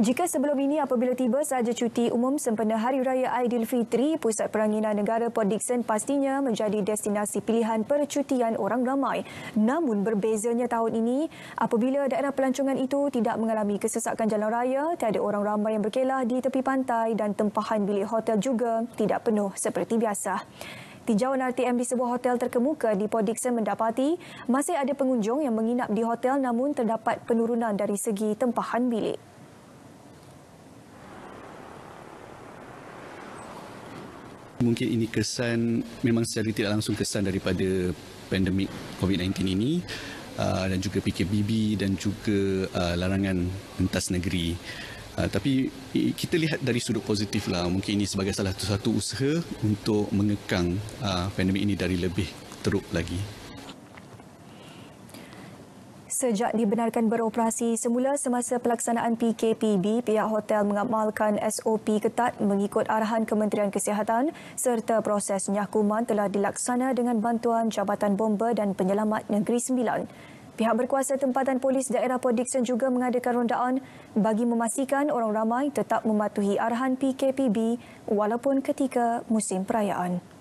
Jika sebelum ini apabila tiba sahaja cuti umum sempena Hari Raya Aidilfitri, Pusat Peranginan Negara Port Dixon pastinya menjadi destinasi pilihan percutian orang ramai. Namun berbezanya tahun ini, apabila daerah pelancongan itu tidak mengalami kesesakan jalan raya, tiada orang ramai yang berkelah di tepi pantai dan tempahan bilik hotel juga tidak penuh seperti biasa. Tinjauan RTM di sebuah hotel terkemuka di Port Dixon mendapati masih ada pengunjung yang menginap di hotel namun terdapat penurunan dari segi tempahan bilik. Mungkin ini kesan memang secara tidak langsung kesan daripada pandemik COVID-19 ini uh, dan juga PKBB dan juga uh, larangan entas negeri. Uh, tapi kita lihat dari sudut positif lah. Mungkin ini sebagai salah satu usaha untuk mengekang pandemik ini dari lebih teruk lagi sejak dibenarkan beroperasi semula semasa pelaksanaan PKPB, pihak hotel mengamalkan SOP ketat mengikut arahan Kementerian Kesihatan serta proses nyakuman telah dilaksana dengan bantuan Jabatan Bomba dan Penyelamat Negeri Sembilan. Pihak berkuasa tempatan polis daerah Port Dickson juga mengadakan rondaan bagi memastikan orang ramai tetap mematuhi arahan PKPB walaupun ketika musim perayaan.